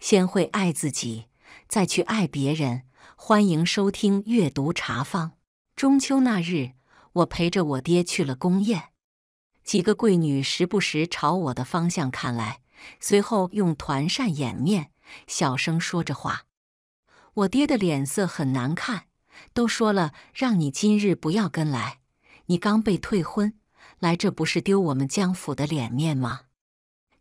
先会爱自己，再去爱别人。欢迎收听《阅读茶坊》。中秋那日，我陪着我爹去了宫宴，几个贵女时不时朝我的方向看来，随后用团扇掩面，小声说着话。我爹的脸色很难看，都说了让你今日不要跟来，你刚被退婚，来这不是丢我们江府的脸面吗？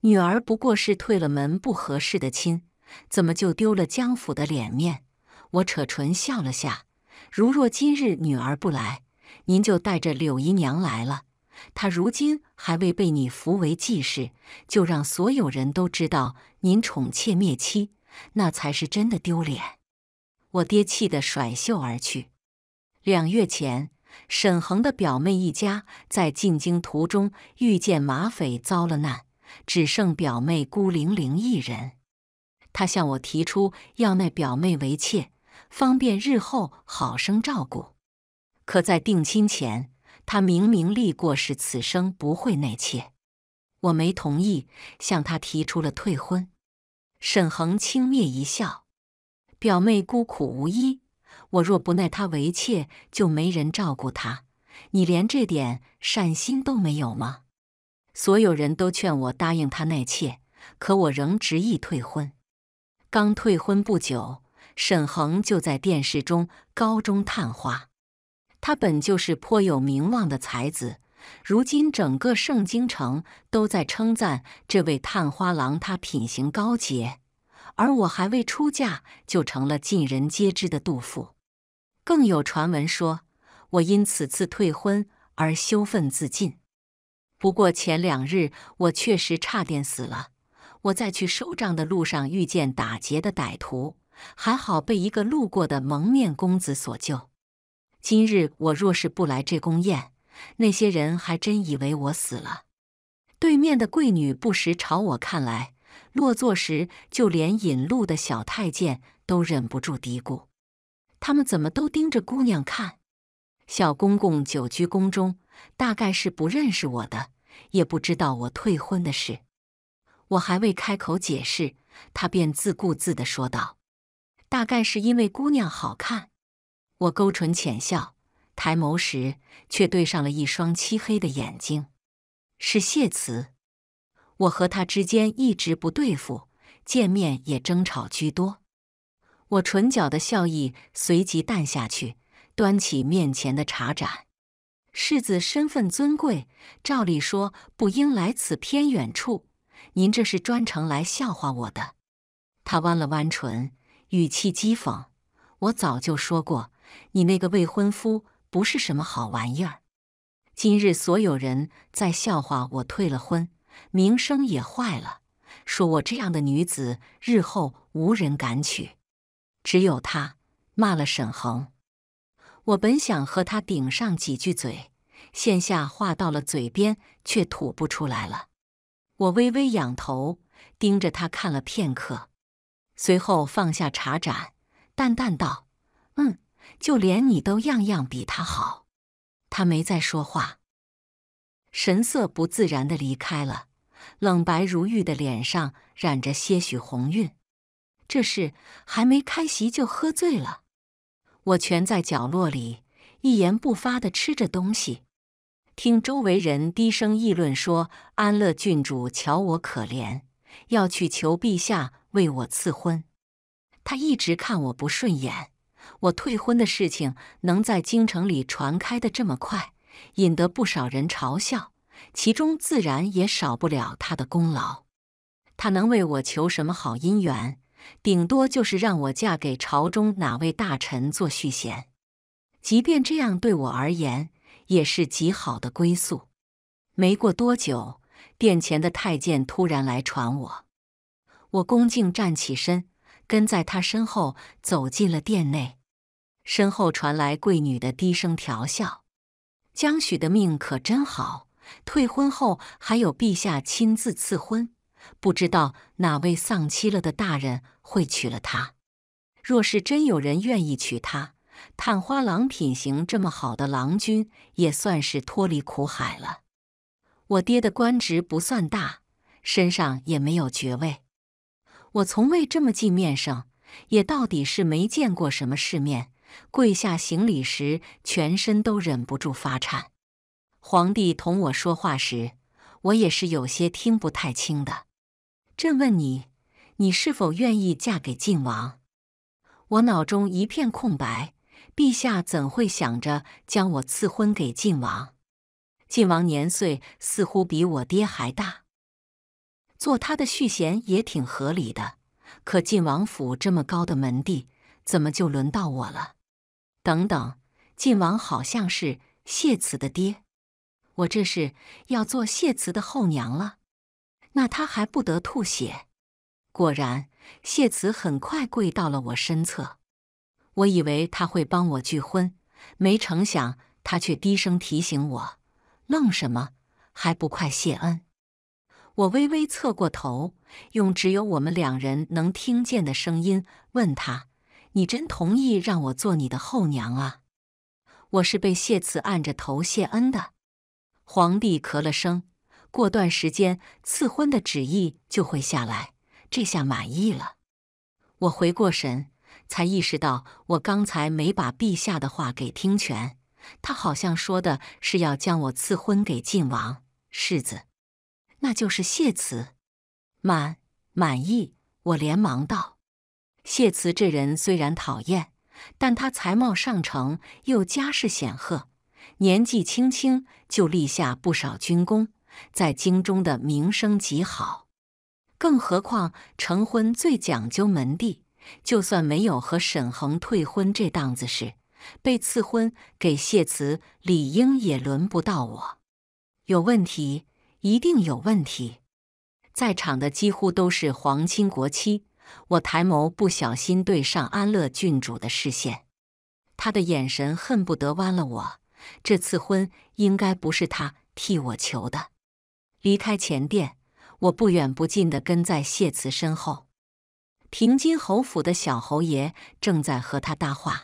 女儿不过是退了门不合适的亲。怎么就丢了江府的脸面？我扯唇笑了下。如若今日女儿不来，您就带着柳姨娘来了。她如今还未被你扶为继室，就让所有人都知道您宠妾灭妻，那才是真的丢脸。我爹气得甩袖而去。两月前，沈恒的表妹一家在进京途中遇见马匪，遭了难，只剩表妹孤零零一人。他向我提出要纳表妹为妾，方便日后好生照顾。可在定亲前，他明明立过誓，此生不会纳妾。我没同意，向他提出了退婚。沈恒轻蔑一笑：“表妹孤苦无依，我若不纳她为妾，就没人照顾她。你连这点善心都没有吗？”所有人都劝我答应他纳妾，可我仍执意退婚。刚退婚不久，沈恒就在电视中高中探花。他本就是颇有名望的才子，如今整个盛京城都在称赞这位探花郎。他品行高洁，而我还未出嫁就成了尽人皆知的杜甫。更有传闻说我因此次退婚而羞愤自尽。不过前两日我确实差点死了。我在去收账的路上遇见打劫的歹徒，还好被一个路过的蒙面公子所救。今日我若是不来这宫宴，那些人还真以为我死了。对面的贵女不时朝我看来，落座时就连引路的小太监都忍不住嘀咕：他们怎么都盯着姑娘看？小公公久居宫中，大概是不认识我的，也不知道我退婚的事。我还未开口解释，他便自顾自的说道：“大概是因为姑娘好看。”我勾唇浅笑，抬眸时却对上了一双漆黑的眼睛，是谢辞。我和他之间一直不对付，见面也争吵居多。我唇角的笑意随即淡下去，端起面前的茶盏。世子身份尊贵，照理说不应来此偏远处。您这是专程来笑话我的？他弯了弯唇，语气讥讽：“我早就说过，你那个未婚夫不是什么好玩意儿。今日所有人在笑话我退了婚，名声也坏了，说我这样的女子日后无人敢娶。”只有他骂了沈恒。我本想和他顶上几句嘴，现下话到了嘴边却吐不出来了。我微微仰头，盯着他看了片刻，随后放下茶盏，淡淡道：“嗯，就连你都样样比他好。”他没再说话，神色不自然的离开了。冷白如玉的脸上染着些许红晕。这是还没开席就喝醉了。我蜷在角落里，一言不发的吃着东西。听周围人低声议论说：“安乐郡主瞧我可怜，要去求陛下为我赐婚。”他一直看我不顺眼，我退婚的事情能在京城里传开得这么快，引得不少人嘲笑，其中自然也少不了他的功劳。他能为我求什么好姻缘？顶多就是让我嫁给朝中哪位大臣做续弦，即便这样，对我而言。也是极好的归宿。没过多久，殿前的太监突然来传我，我恭敬站起身，跟在他身后走进了殿内。身后传来贵女的低声调笑：“江许的命可真好，退婚后还有陛下亲自赐婚，不知道哪位丧妻了的大人会娶了她。若是真有人愿意娶她。”探花郎品行这么好的郎君，也算是脱离苦海了。我爹的官职不算大，身上也没有爵位。我从未这么近面上，也到底是没见过什么世面。跪下行礼时，全身都忍不住发颤。皇帝同我说话时，我也是有些听不太清的。朕问你，你是否愿意嫁给靖王？我脑中一片空白。陛下怎会想着将我赐婚给晋王？晋王年岁似乎比我爹还大，做他的续弦也挺合理的。可晋王府这么高的门第，怎么就轮到我了？等等，晋王好像是谢辞的爹，我这是要做谢辞的后娘了？那他还不得吐血？果然，谢辞很快跪到了我身侧。我以为他会帮我拒婚，没成想他却低声提醒我：“愣什么？还不快谢恩！”我微微侧过头，用只有我们两人能听见的声音问他：“你真同意让我做你的后娘啊？”我是被谢慈按着头谢恩的。皇帝咳了声：“过段时间赐婚的旨意就会下来。”这下满意了。我回过神。才意识到，我刚才没把陛下的话给听全。他好像说的是要将我赐婚给晋王世子，那就是谢辞。满满意，我连忙道：“谢辞这人虽然讨厌，但他才貌上乘，又家世显赫，年纪轻轻就立下不少军功，在京中的名声极好。更何况成婚最讲究门第。”就算没有和沈恒退婚这档子事，被赐婚给谢慈，理应也轮不到我。有问题，一定有问题。在场的几乎都是皇亲国戚，我抬眸不小心对上安乐郡主的视线，他的眼神恨不得剜了我。这赐婚应该不是他替我求的。离开前殿，我不远不近地跟在谢慈身后。平津侯府的小侯爷正在和他搭话，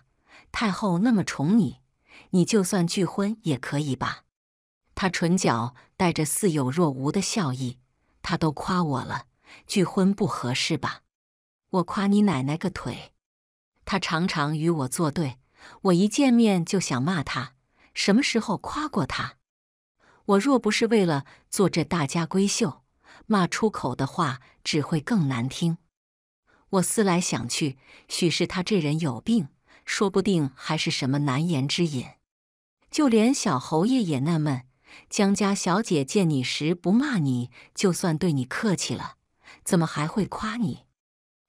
太后那么宠你，你就算拒婚也可以吧？他唇角带着似有若无的笑意。他都夸我了，拒婚不合适吧？我夸你奶奶个腿！他常常与我作对，我一见面就想骂他。什么时候夸过他？我若不是为了做这大家闺秀，骂出口的话只会更难听。我思来想去，许是他这人有病，说不定还是什么难言之隐。就连小侯爷也纳闷：江家小姐见你时不骂你，就算对你客气了，怎么还会夸你？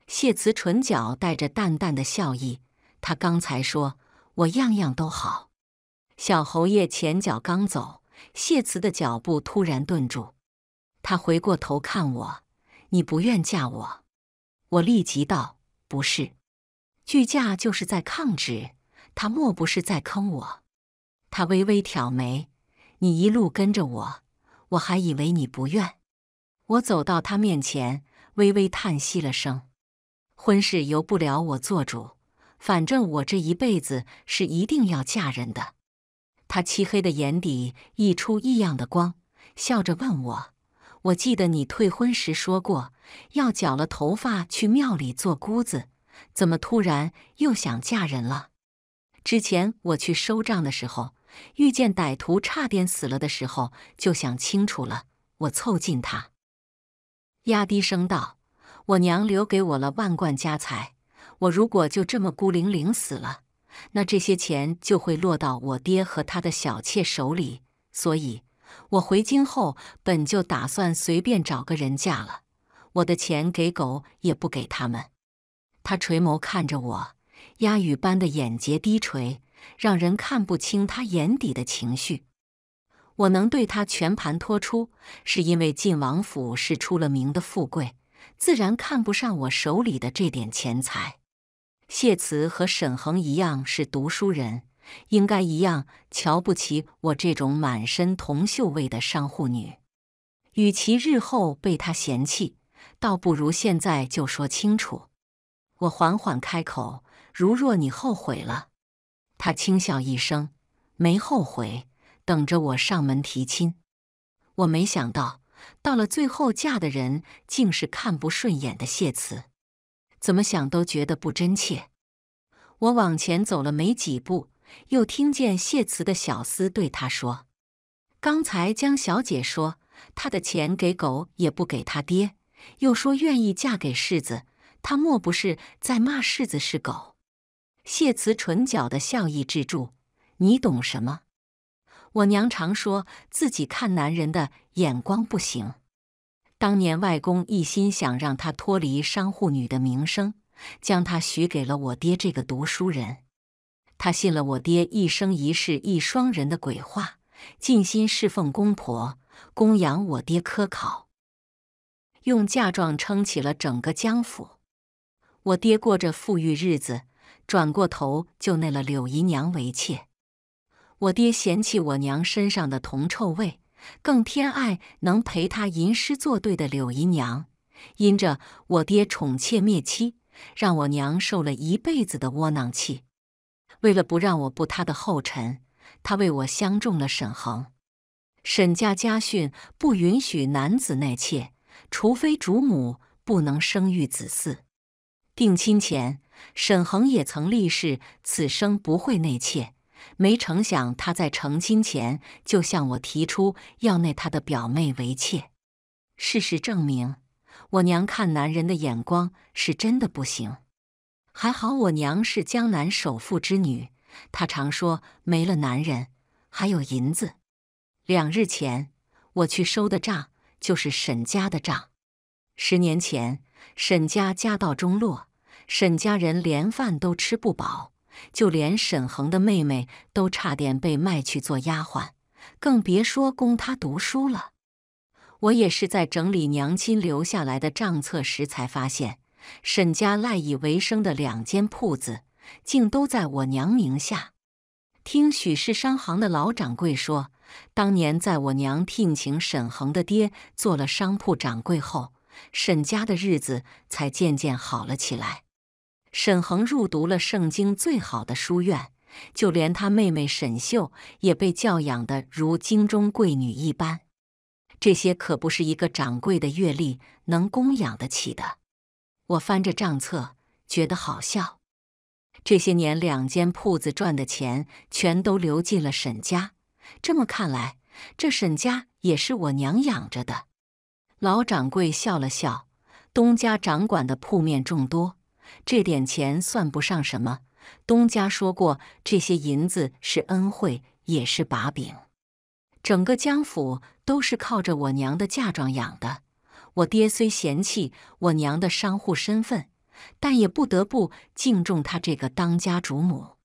谢辞唇角带着淡淡的笑意。他刚才说：“我样样都好。”小侯爷前脚刚走，谢辞的脚步突然顿住，他回过头看我：“你不愿嫁我？”我立即道：“不是，拒嫁就是在抗旨。他莫不是在坑我？”他微微挑眉：“你一路跟着我，我还以为你不愿。”我走到他面前，微微叹息了声：“婚事由不了我做主，反正我这一辈子是一定要嫁人的。”他漆黑的眼底溢出异样的光，笑着问我。我记得你退婚时说过，要绞了头发去庙里做姑子，怎么突然又想嫁人了？之前我去收账的时候，遇见歹徒差点死了的时候，就想清楚了。我凑近他，压低声道：“我娘留给我了万贯家财，我如果就这么孤零零死了，那这些钱就会落到我爹和他的小妾手里，所以。”我回京后，本就打算随便找个人嫁了，我的钱给狗也不给他们。他垂眸看着我，鸦羽般的眼睫低垂，让人看不清他眼底的情绪。我能对他全盘托出，是因为晋王府是出了名的富贵，自然看不上我手里的这点钱财。谢辞和沈恒一样，是读书人。应该一样瞧不起我这种满身铜锈味的商户女。与其日后被她嫌弃，倒不如现在就说清楚。我缓缓开口：“如若你后悔了。”她轻笑一声，没后悔，等着我上门提亲。我没想到，到了最后，嫁的人竟是看不顺眼的谢辞。怎么想都觉得不真切。我往前走了没几步。又听见谢辞的小厮对他说：“刚才江小姐说她的钱给狗也不给他爹，又说愿意嫁给世子，她莫不是在骂世子是狗？”谢辞唇角的笑意止住：“你懂什么？我娘常说自己看男人的眼光不行。当年外公一心想让她脱离商户女的名声，将她许给了我爹这个读书人。”他信了我爹一生一世一双人的鬼话，尽心侍奉公婆，供养我爹科考，用嫁妆撑起了整个江府。我爹过着富裕日子，转过头就纳了柳姨娘为妾。我爹嫌弃我娘身上的铜臭味，更偏爱能陪他吟诗作对的柳姨娘。因着我爹宠妾灭妻，让我娘受了一辈子的窝囊气。为了不让我步他的后尘，他为我相中了沈恒。沈家家训不允许男子纳妾，除非主母不能生育子嗣。定亲前，沈恒也曾立誓此生不会纳妾，没成想他在成亲前就向我提出要纳他的表妹为妾。事实证明，我娘看男人的眼光是真的不行。还好我娘是江南首富之女，她常说没了男人还有银子。两日前我去收的账就是沈家的账。十年前沈家家道中落，沈家人连饭都吃不饱，就连沈恒的妹妹都差点被卖去做丫鬟，更别说供他读书了。我也是在整理娘亲留下来的账册时才发现。沈家赖以为生的两间铺子，竟都在我娘名下。听许氏商行的老掌柜说，当年在我娘聘请沈恒的爹做了商铺掌柜后，沈家的日子才渐渐好了起来。沈恒入读了盛京最好的书院，就连他妹妹沈秀也被教养得如京中贵女一般。这些可不是一个掌柜的阅历能供养得起的。我翻着账册，觉得好笑。这些年，两间铺子赚的钱全都流进了沈家。这么看来，这沈家也是我娘养着的。老掌柜笑了笑：“东家掌管的铺面众多，这点钱算不上什么。东家说过，这些银子是恩惠，也是把柄。整个江府都是靠着我娘的嫁妆养的。”我爹虽嫌弃我娘的商户身份，但也不得不敬重他这个当家主母。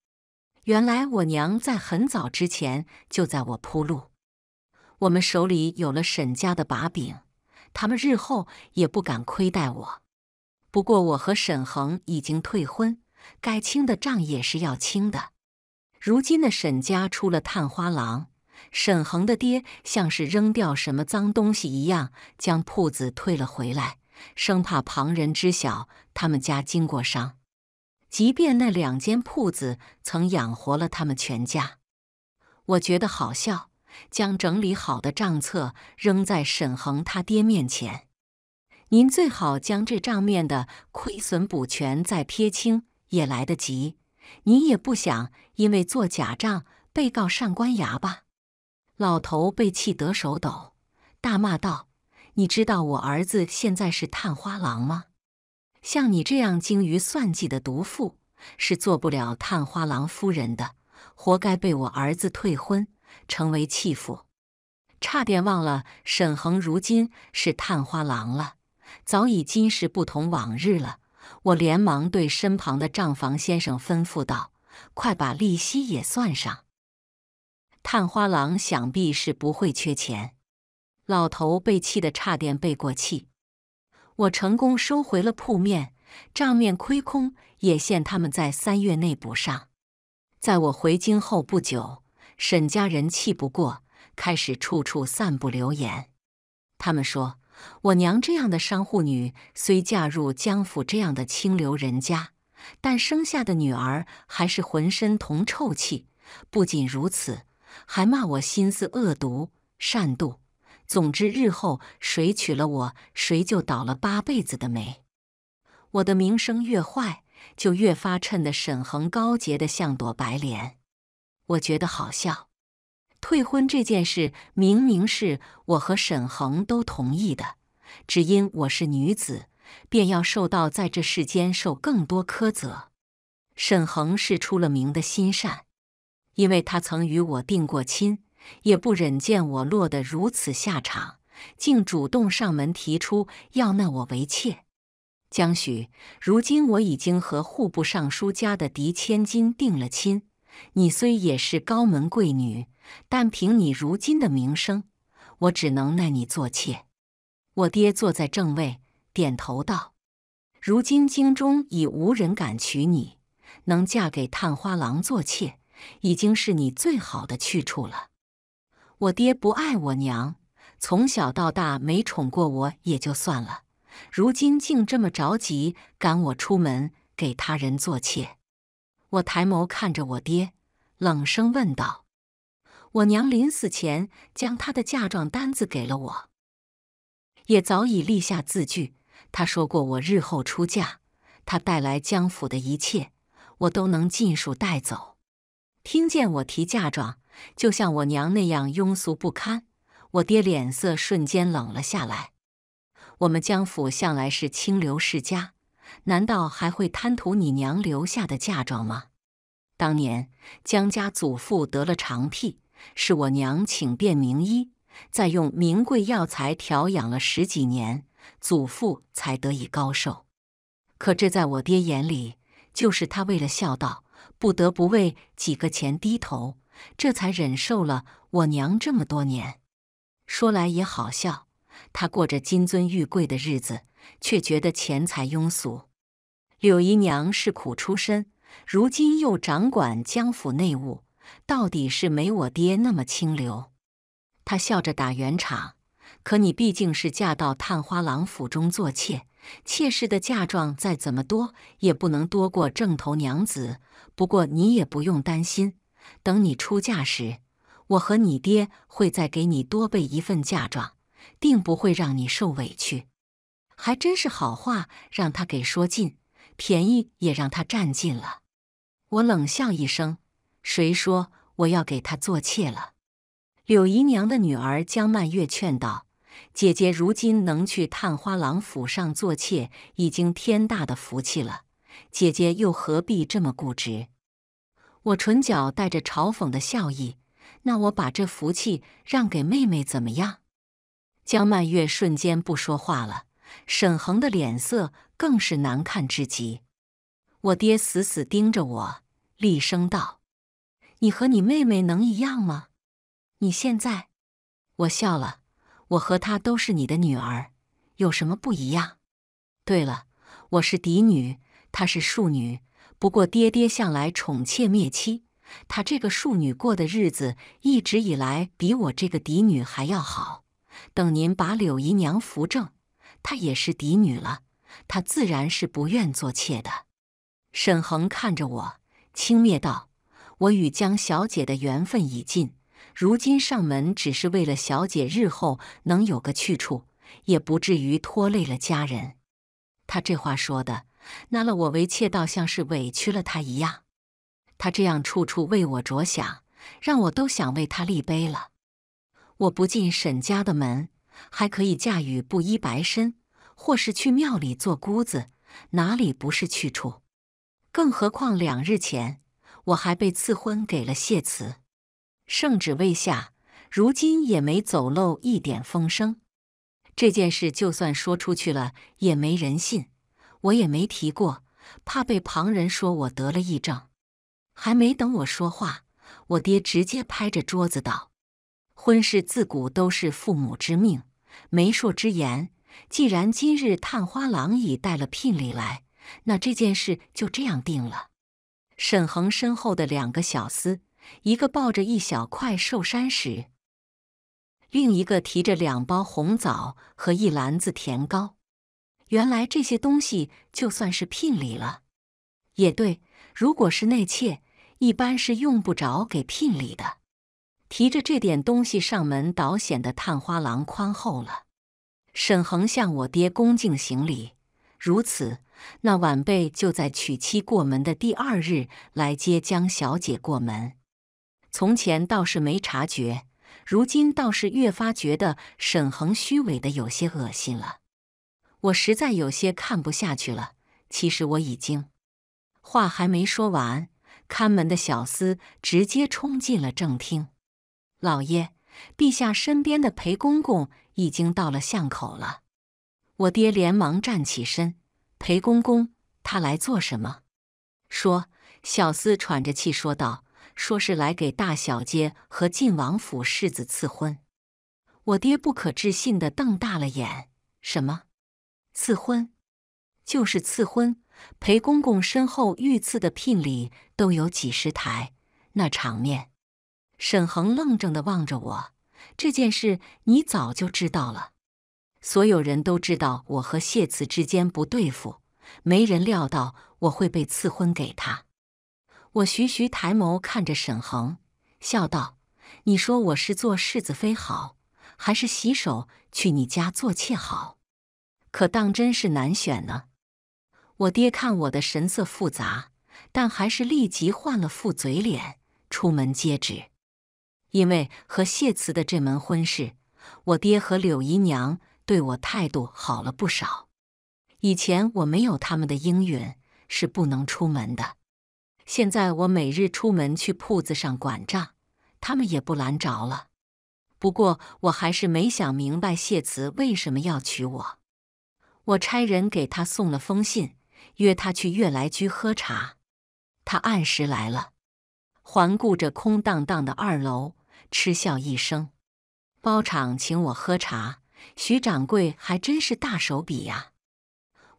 原来我娘在很早之前就在我铺路，我们手里有了沈家的把柄，他们日后也不敢亏待我。不过我和沈恒已经退婚，该清的账也是要清的。如今的沈家出了探花郎。沈恒的爹像是扔掉什么脏东西一样，将铺子退了回来，生怕旁人知晓他们家经过商。即便那两间铺子曾养活了他们全家，我觉得好笑，将整理好的账册扔在沈恒他爹面前：“您最好将这账面的亏损补全，再撇清也来得及。您也不想因为做假账被告上官衙吧？”老头被气得手抖，大骂道：“你知道我儿子现在是探花郎吗？像你这样精于算计的毒妇，是做不了探花郎夫人的，活该被我儿子退婚，成为弃妇。”差点忘了，沈恒如今是探花郎了，早已今时不同往日了。我连忙对身旁的账房先生吩咐道：“快把利息也算上。”探花郎想必是不会缺钱。老头被气得差点背过气。我成功收回了铺面，账面亏空也限他们在三月内补上。在我回京后不久，沈家人气不过，开始处处散布流言。他们说我娘这样的商户女，虽嫁入江府这样的清流人家，但生下的女儿还是浑身铜臭气。不仅如此。还骂我心思恶毒、善妒。总之，日后谁娶了我，谁就倒了八辈子的霉。我的名声越坏，就越发衬得沈恒高洁的像朵白莲。我觉得好笑。退婚这件事明明是我和沈恒都同意的，只因我是女子，便要受到在这世间受更多苛责。沈恒是出了名的心善。因为他曾与我定过亲，也不忍见我落得如此下场，竟主动上门提出要纳我为妾。江许，如今我已经和户部尚书家的嫡千金定了亲，你虽也是高门贵女，但凭你如今的名声，我只能纳你做妾。我爹坐在正位，点头道：“如今京中已无人敢娶你，能嫁给探花郎做妾。”已经是你最好的去处了。我爹不爱我娘，从小到大没宠过我，也就算了。如今竟这么着急赶我出门，给他人做妾。我抬眸看着我爹，冷声问道：“我娘临死前将她的嫁妆单子给了我，也早已立下字据。她说过，我日后出嫁，她带来江府的一切，我都能尽数带走。”听见我提嫁妆，就像我娘那样庸俗不堪，我爹脸色瞬间冷了下来。我们江府向来是清流世家，难道还会贪图你娘留下的嫁妆吗？当年江家祖父得了肠癖，是我娘请遍名医，再用名贵药材调养了十几年，祖父才得以高寿。可这在我爹眼里，就是他为了孝道。不得不为几个钱低头，这才忍受了我娘这么多年。说来也好笑，她过着金尊玉贵的日子，却觉得钱财庸俗。柳姨娘是苦出身，如今又掌管江府内务，到底是没我爹那么清流。她笑着打圆场，可你毕竟是嫁到探花郎府中做妾。妾室的嫁妆再怎么多，也不能多过正头娘子。不过你也不用担心，等你出嫁时，我和你爹会再给你多备一份嫁妆，定不会让你受委屈。还真是好话，让他给说尽，便宜也让他占尽了。我冷笑一声：“谁说我要给他做妾了？”柳姨娘的女儿江曼月劝道。姐姐如今能去探花郎府上做妾，已经天大的福气了。姐姐又何必这么固执？我唇角带着嘲讽的笑意。那我把这福气让给妹妹怎么样？江曼月瞬间不说话了。沈恒的脸色更是难看之极。我爹死死盯着我，厉声道：“你和你妹妹能一样吗？你现在……”我笑了。我和她都是你的女儿，有什么不一样？对了，我是嫡女，她是庶女。不过爹爹向来宠妾灭妻，她这个庶女过的日子，一直以来比我这个嫡女还要好。等您把柳姨娘扶正，她也是嫡女了，她自然是不愿做妾的。沈恒看着我，轻蔑道：“我与江小姐的缘分已尽。”如今上门只是为了小姐日后能有个去处，也不至于拖累了家人。他这话说的，纳了我为妾，倒像是委屈了他一样。他这样处处为我着想，让我都想为他立碑了。我不进沈家的门，还可以嫁与布衣白身，或是去庙里做姑子，哪里不是去处？更何况两日前我还被赐婚给了谢慈。圣旨未下，如今也没走漏一点风声。这件事就算说出去了，也没人信。我也没提过，怕被旁人说我得了癔症。还没等我说话，我爹直接拍着桌子道：“婚事自古都是父母之命，媒妁之言。既然今日探花郎已带了聘礼来，那这件事就这样定了。”沈恒身后的两个小厮。一个抱着一小块寿山石，另一个提着两包红枣和一篮子甜糕。原来这些东西就算是聘礼了。也对，如果是内妾，一般是用不着给聘礼的。提着这点东西上门，倒显得探花郎宽厚了。沈恒向我爹恭敬行礼。如此，那晚辈就在娶妻过门的第二日来接江小姐过门。从前倒是没察觉，如今倒是越发觉得沈恒虚伪的有些恶心了。我实在有些看不下去了。其实我已经话还没说完，看门的小厮直接冲进了正厅。老爷，陛下身边的裴公公已经到了巷口了。我爹连忙站起身：“裴公公，他来做什么？”说小厮喘着气说道。说是来给大小姐和晋王府世子赐婚，我爹不可置信地瞪大了眼。什么赐婚？就是赐婚。裴公公身后御赐的聘礼都有几十台，那场面。沈恒愣怔地望着我。这件事你早就知道了？所有人都知道我和谢辞之间不对付，没人料到我会被赐婚给他。我徐徐抬眸看着沈恒，笑道：“你说我是做世子妃好，还是洗手去你家做妾好？可当真是难选呢。”我爹看我的神色复杂，但还是立即换了副嘴脸，出门接旨。因为和谢辞的这门婚事，我爹和柳姨娘对我态度好了不少。以前我没有他们的应允，是不能出门的。现在我每日出门去铺子上管账，他们也不拦着了。不过我还是没想明白谢慈为什么要娶我。我差人给他送了封信，约他去悦来居喝茶。他按时来了，环顾着空荡荡的二楼，嗤笑一声：“包场请我喝茶，徐掌柜还真是大手笔呀！”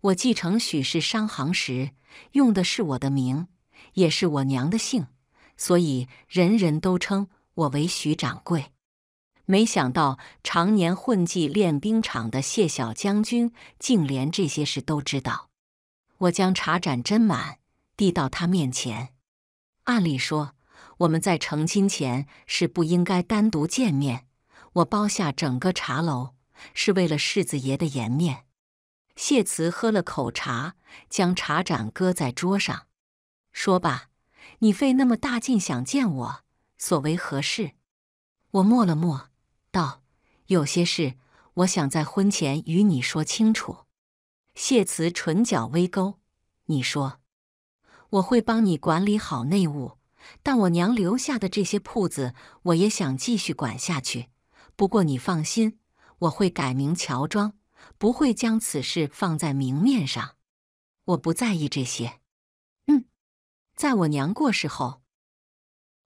我继承许氏商行时，用的是我的名。也是我娘的姓，所以人人都称我为徐掌柜。没想到常年混迹练兵场的谢小将军，竟连这些事都知道。我将茶盏斟满，递到他面前。按理说，我们在成亲前是不应该单独见面。我包下整个茶楼，是为了世子爷的颜面。谢慈喝了口茶，将茶盏搁在桌上。说吧，你费那么大劲想见我，所为何事？我默了默，道：“有些事，我想在婚前与你说清楚。”谢辞唇角微勾，你说：“我会帮你管理好内务，但我娘留下的这些铺子，我也想继续管下去。不过你放心，我会改名乔装，不会将此事放在明面上。我不在意这些。”在我娘过世后，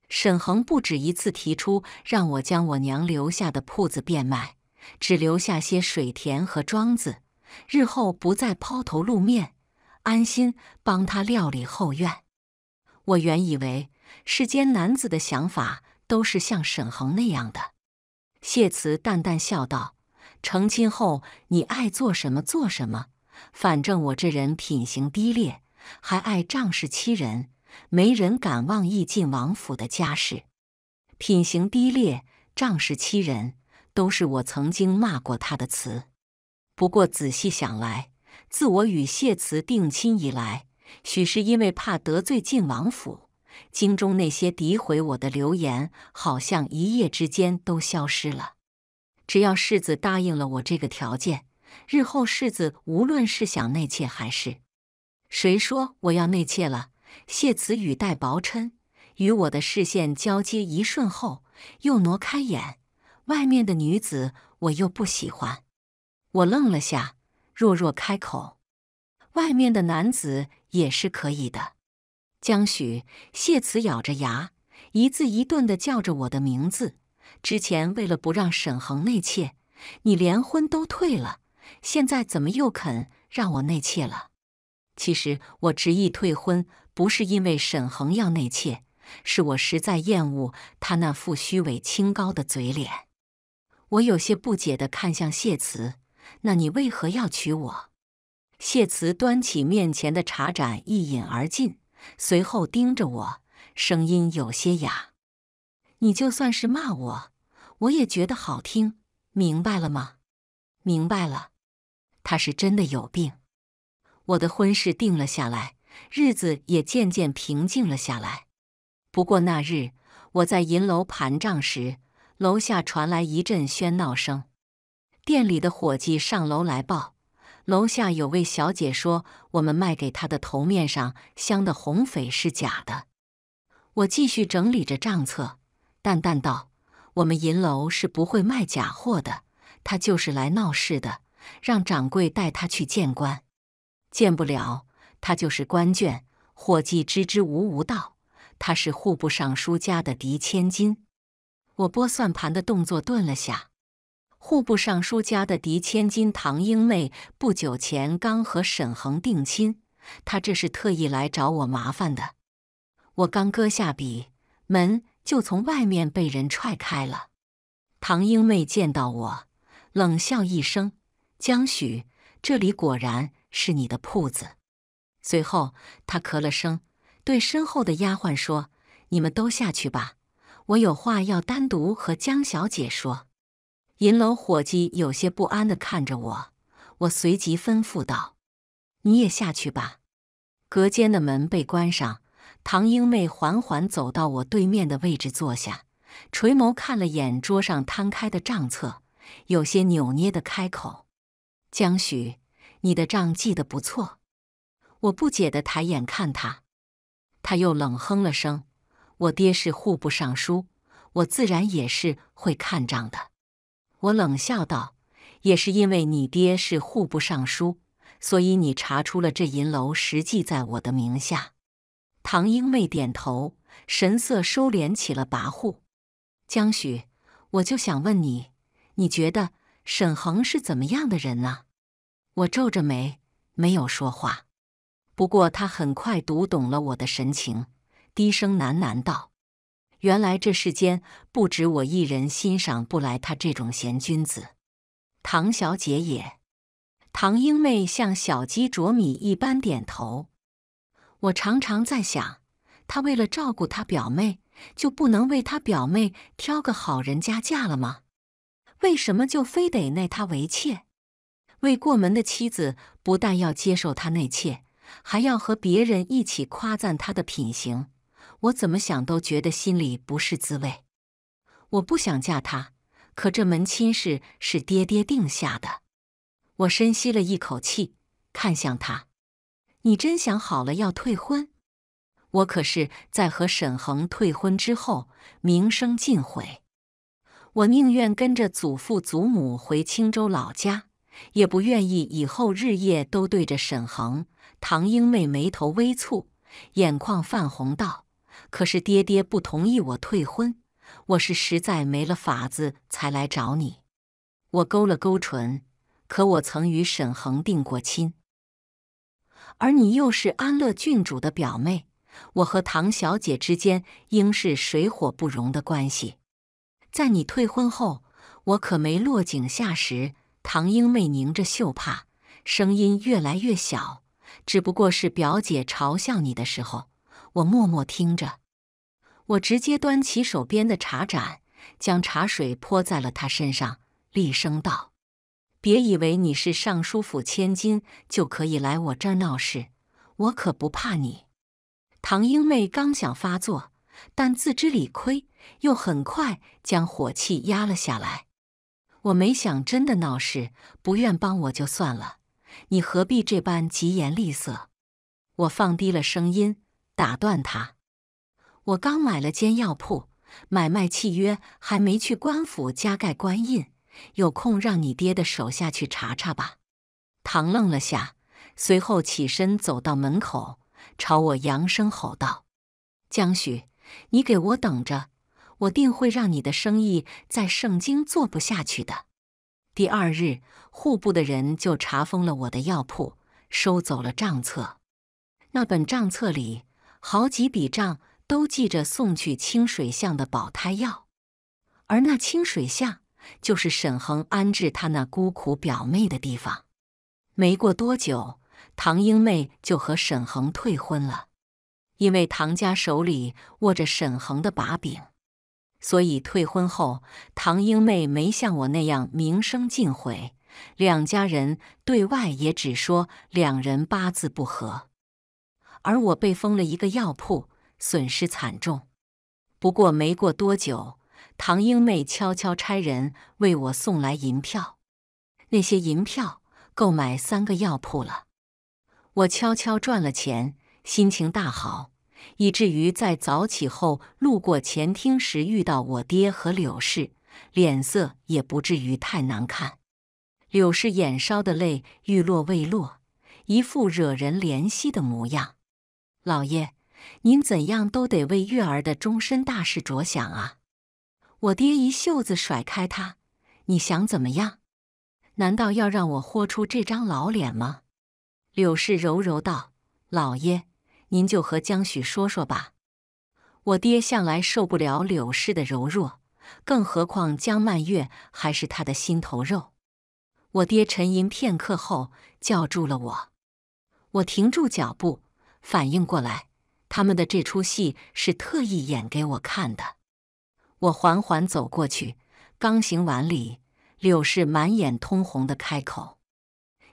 沈恒不止一次提出让我将我娘留下的铺子变卖，只留下些水田和庄子，日后不再抛头露面，安心帮他料理后院。我原以为世间男子的想法都是像沈恒那样的，谢辞淡淡笑道：“成亲后你爱做什么做什么，反正我这人品行低劣，还爱仗势欺人。”没人敢妄议晋王府的家事，品行低劣、仗势欺人，都是我曾经骂过他的词。不过仔细想来，自我与谢辞定亲以来，许是因为怕得罪晋王府，京中那些诋毁我的流言好像一夜之间都消失了。只要世子答应了我这个条件，日后世子无论是想内妾还是……谁说我要内妾了？谢辞语带薄嗔，与我的视线交接一瞬后，又挪开眼。外面的女子我又不喜欢，我愣了下，弱弱开口：“外面的男子也是可以的。”江许，谢辞咬着牙，一字一顿地叫着我的名字。之前为了不让沈恒内妾，你连婚都退了，现在怎么又肯让我内妾了？其实我执意退婚。不是因为沈恒要内妾，是我实在厌恶他那副虚伪清高的嘴脸。我有些不解地看向谢辞：“那你为何要娶我？”谢辞端起面前的茶盏一饮而尽，随后盯着我，声音有些哑：“你就算是骂我，我也觉得好听，明白了吗？”“明白了。”他是真的有病。我的婚事定了下来。日子也渐渐平静了下来。不过那日，我在银楼盘账时，楼下传来一阵喧闹声。店里的伙计上楼来报，楼下有位小姐说，我们卖给她的头面上镶的红翡是假的。我继续整理着账册，淡淡道：“我们银楼是不会卖假货的。她就是来闹事的，让掌柜带她去见官，见不了。”他就是官眷，伙计支支吾吾道：“他是户部尚书家的嫡千金。”我拨算盘的动作顿了下。户部尚书家的嫡千金唐英妹不久前刚和沈恒定亲，她这是特意来找我麻烦的。我刚搁下笔，门就从外面被人踹开了。唐英妹见到我，冷笑一声：“江许，这里果然是你的铺子。”随后，他咳了声，对身后的丫鬟说：“你们都下去吧，我有话要单独和江小姐说。”银楼伙计有些不安的看着我，我随即吩咐道：“你也下去吧。”隔间的门被关上，唐英妹缓缓走到我对面的位置坐下，垂眸看了眼桌上摊开的账册，有些扭捏的开口：“江许，你的账记得不错。”我不解的抬眼看他，他又冷哼了声。我爹是户部尚书，我自然也是会看账的。我冷笑道：“也是因为你爹是户部尚书，所以你查出了这银楼实际在我的名下。”唐英妹点头，神色收敛起了跋扈。江许，我就想问你，你觉得沈恒是怎么样的人呢？我皱着眉，没有说话。不过他很快读懂了我的神情，低声喃喃道：“原来这世间不止我一人欣赏不来他这种贤君子。”唐小姐也，唐英妹像小鸡啄米一般点头。我常常在想，他为了照顾他表妹，就不能为他表妹挑个好人家嫁了吗？为什么就非得纳她为妾？未过门的妻子不但要接受他内妾。还要和别人一起夸赞他的品行，我怎么想都觉得心里不是滋味。我不想嫁他，可这门亲事是爹爹定下的。我深吸了一口气，看向他：“你真想好了要退婚？我可是在和沈恒退婚之后名声尽毁，我宁愿跟着祖父祖母回青州老家，也不愿意以后日夜都对着沈恒。”唐英妹眉头微蹙，眼眶泛红道：“可是爹爹不同意我退婚，我是实在没了法子才来找你。”我勾了勾唇，可我曾与沈恒定过亲，而你又是安乐郡主的表妹，我和唐小姐之间应是水火不容的关系。在你退婚后，我可没落井下石。唐英妹拧着袖帕，声音越来越小。只不过是表姐嘲笑你的时候，我默默听着。我直接端起手边的茶盏，将茶水泼在了她身上，厉声道：“别以为你是尚书府千金就可以来我这儿闹事，我可不怕你！”唐英妹刚想发作，但自知理亏，又很快将火气压了下来。我没想真的闹事，不愿帮我就算了。你何必这般疾言厉色？我放低了声音打断他。我刚买了间药铺，买卖契约还没去官府加盖官印，有空让你爹的手下去查查吧。唐愣了下，随后起身走到门口，朝我扬声吼道：“江许，你给我等着，我定会让你的生意在盛京做不下去的。”第二日。户部的人就查封了我的药铺，收走了账册。那本账册里好几笔账都记着送去清水巷的保胎药，而那清水巷就是沈恒安置他那孤苦表妹的地方。没过多久，唐英妹就和沈恒退婚了，因为唐家手里握着沈恒的把柄，所以退婚后，唐英妹没像我那样名声尽毁。两家人对外也只说两人八字不合，而我被封了一个药铺，损失惨重。不过没过多久，唐英妹悄悄差人为我送来银票，那些银票够买三个药铺了。我悄悄赚了钱，心情大好，以至于在早起后路过前厅时遇到我爹和柳氏，脸色也不至于太难看。柳氏眼梢的泪欲落未落，一副惹人怜惜的模样。老爷，您怎样都得为月儿的终身大事着想啊！我爹一袖子甩开他，你想怎么样？难道要让我豁出这张老脸吗？柳氏柔柔道：“老爷，您就和江许说说吧。”我爹向来受不了柳氏的柔弱，更何况江曼月还是他的心头肉。我爹沉吟片刻后叫住了我，我停住脚步，反应过来，他们的这出戏是特意演给我看的。我缓缓走过去，刚行完礼，柳氏满眼通红的开口：“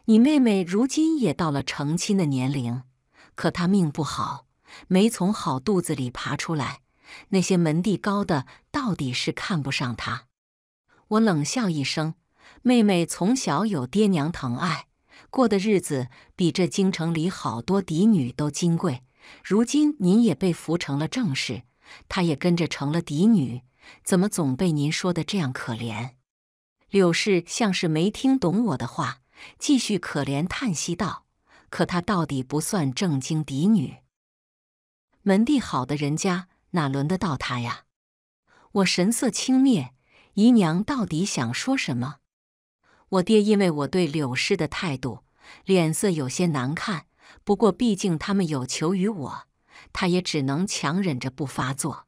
你妹妹如今也到了成亲的年龄，可她命不好，没从好肚子里爬出来。那些门第高的到底是看不上她。”我冷笑一声。妹妹从小有爹娘疼爱，过的日子比这京城里好多嫡女都金贵。如今您也被扶成了正室，她也跟着成了嫡女，怎么总被您说的这样可怜？柳氏像是没听懂我的话，继续可怜叹息道：“可她到底不算正经嫡女，门第好的人家哪轮得到她呀？”我神色轻蔑：“姨娘到底想说什么？”我爹因为我对柳氏的态度，脸色有些难看。不过，毕竟他们有求于我，他也只能强忍着不发作。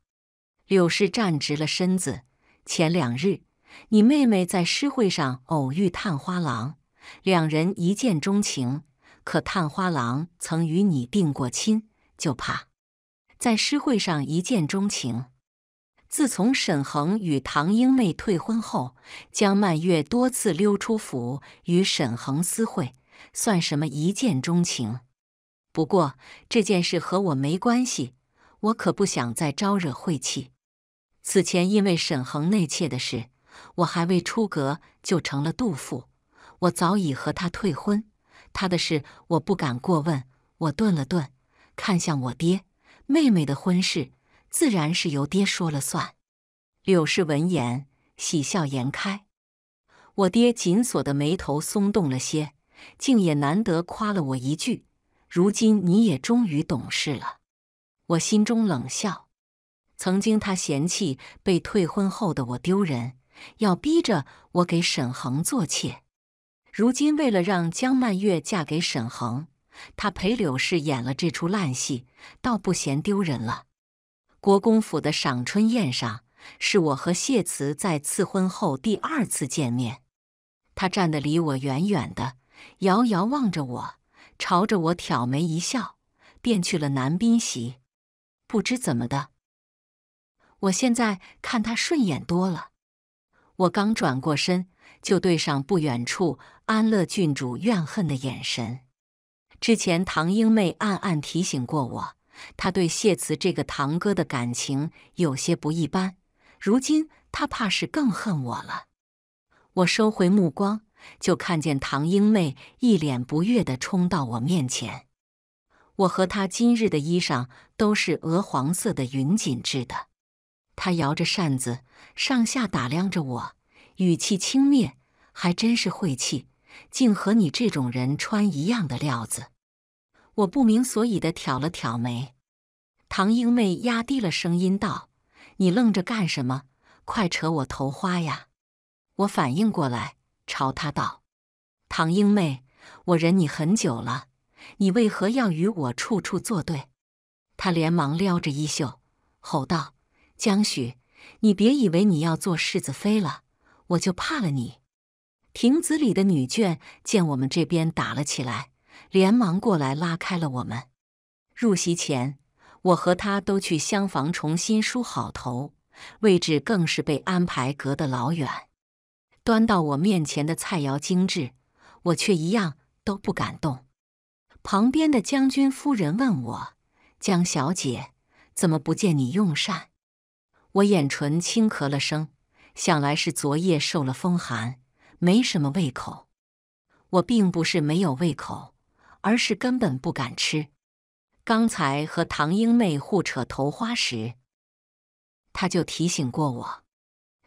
柳氏站直了身子。前两日，你妹妹在诗会上偶遇探花郎，两人一见钟情。可探花郎曾与你定过亲，就怕在诗会上一见钟情。自从沈恒与唐英妹退婚后，江曼月多次溜出府与沈恒私会，算什么一见钟情？不过这件事和我没关系，我可不想再招惹晦气。此前因为沈恒内妾的事，我还未出阁就成了妒妇，我早已和他退婚，他的事我不敢过问。我顿了顿，看向我爹，妹妹的婚事。自然是由爹说了算。柳氏闻言，喜笑颜开。我爹紧锁的眉头松动了些，竟也难得夸了我一句：“如今你也终于懂事了。”我心中冷笑。曾经他嫌弃被退婚后的我丢人，要逼着我给沈恒做妾。如今为了让江曼月嫁给沈恒，他陪柳氏演了这出烂戏，倒不嫌丢人了。国公府的赏春宴上，是我和谢辞在赐婚后第二次见面。他站得离我远远的，遥遥望着我，朝着我挑眉一笑，便去了男宾席。不知怎么的，我现在看他顺眼多了。我刚转过身，就对上不远处安乐郡主怨恨的眼神。之前唐英妹暗暗提醒过我。他对谢辞这个堂哥的感情有些不一般，如今他怕是更恨我了。我收回目光，就看见唐英妹一脸不悦地冲到我面前。我和她今日的衣裳都是鹅黄色的云锦织的，她摇着扇子上下打量着我，语气轻蔑：“还真是晦气，竟和你这种人穿一样的料子。”我不明所以地挑了挑眉。唐英妹压低了声音道：“你愣着干什么？快扯我头花呀！”我反应过来，朝她道：“唐英妹，我忍你很久了，你为何要与我处处作对？”她连忙撩着衣袖，吼道：“江许，你别以为你要做世子妃了，我就怕了你！”亭子里的女眷见我们这边打了起来，连忙过来拉开了我们。入席前。我和他都去厢房重新梳好头，位置更是被安排隔得老远。端到我面前的菜肴精致，我却一样都不敢动。旁边的将军夫人问我：“江小姐，怎么不见你用膳？”我眼唇轻咳了声，想来是昨夜受了风寒，没什么胃口。我并不是没有胃口，而是根本不敢吃。刚才和唐英妹互扯头花时，他就提醒过我。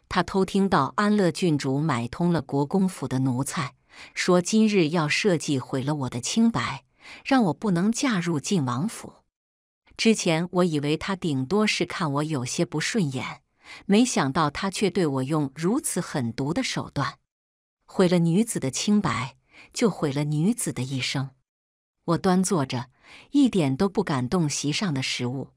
他偷听到安乐郡主买通了国公府的奴才，说今日要设计毁了我的清白，让我不能嫁入晋王府。之前我以为他顶多是看我有些不顺眼，没想到他却对我用如此狠毒的手段，毁了女子的清白，就毁了女子的一生。我端坐着，一点都不敢动席上的食物。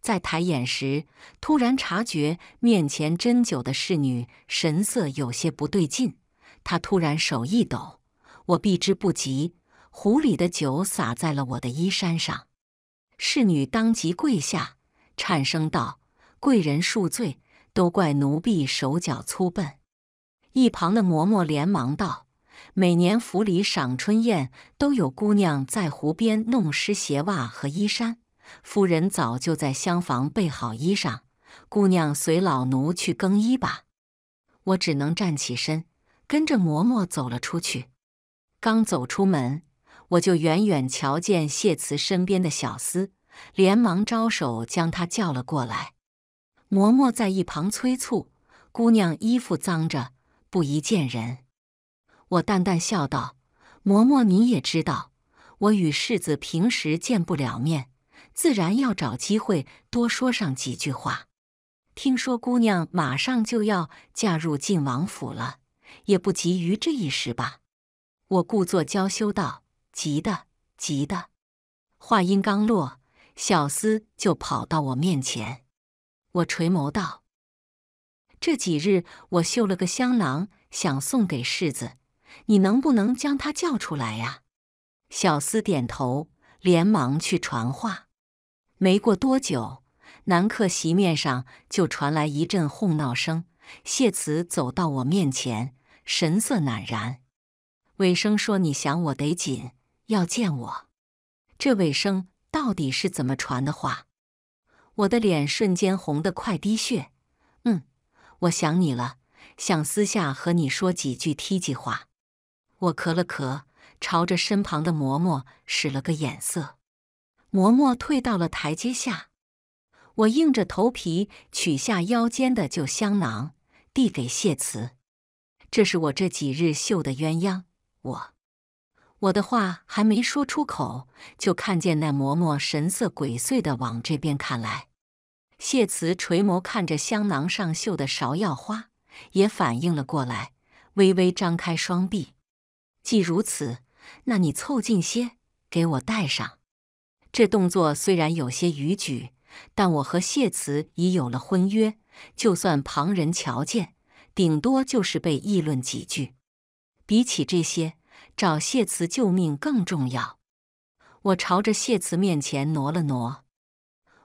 在抬眼时，突然察觉面前斟酒的侍女神色有些不对劲。她突然手一抖，我避之不及，壶里的酒洒在了我的衣衫上。侍女当即跪下，颤声道：“贵人恕罪，都怪奴婢手脚粗笨。”一旁的嬷嬷连忙道。每年府里赏春宴，都有姑娘在湖边弄湿鞋袜和衣衫。夫人早就在厢房备好衣裳，姑娘随老奴去更衣吧。我只能站起身，跟着嬷嬷走了出去。刚走出门，我就远远瞧见谢辞身边的小厮，连忙招手将他叫了过来。嬷嬷在一旁催促：“姑娘衣服脏着，不宜见人。”我淡淡笑道：“嬷嬷，你也知道，我与世子平时见不了面，自然要找机会多说上几句话。听说姑娘马上就要嫁入晋王府了，也不急于这一时吧？”我故作娇羞道：“急的，急的。”话音刚落，小厮就跑到我面前。我垂眸道：“这几日我绣了个香囊，想送给世子。”你能不能将他叫出来呀？小厮点头，连忙去传话。没过多久，南客席面上就传来一阵哄闹声。谢辞走到我面前，神色赧然。尾生说：“你想我得紧，要见我。”这尾生到底是怎么传的话？我的脸瞬间红得快滴血。嗯，我想你了，想私下和你说几句梯级话。我咳了咳，朝着身旁的嬷嬷使了个眼色，嬷嬷退到了台阶下。我硬着头皮取下腰间的旧香囊，递给谢慈：“这是我这几日绣的鸳鸯。”我我的话还没说出口，就看见那嬷嬷神色鬼祟的往这边看来。谢慈垂眸看着香囊上绣的芍药花，也反应了过来，微微张开双臂。既如此，那你凑近些，给我戴上。这动作虽然有些逾矩，但我和谢辞已有了婚约，就算旁人瞧见，顶多就是被议论几句。比起这些，找谢辞救命更重要。我朝着谢辞面前挪了挪，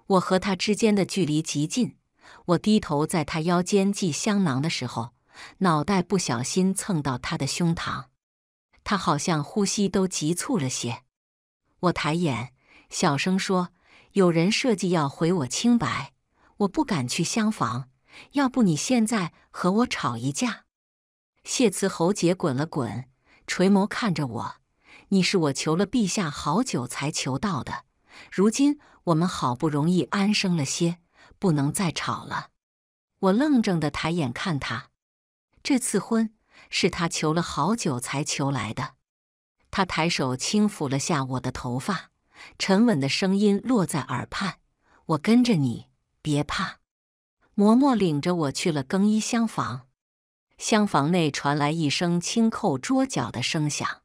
我和他之间的距离极近。我低头在他腰间系香囊的时候，脑袋不小心蹭到他的胸膛。他好像呼吸都急促了些，我抬眼小声说：“有人设计要毁我清白，我不敢去厢房。要不你现在和我吵一架？”谢辞喉结滚了滚，垂眸看着我：“你是我求了陛下好久才求到的，如今我们好不容易安生了些，不能再吵了。”我愣怔的抬眼看他，这次婚。是他求了好久才求来的。他抬手轻抚了下我的头发，沉稳的声音落在耳畔：“我跟着你，别怕。”嬷嬷领着我去了更衣厢房。厢房内传来一声轻叩桌角的声响。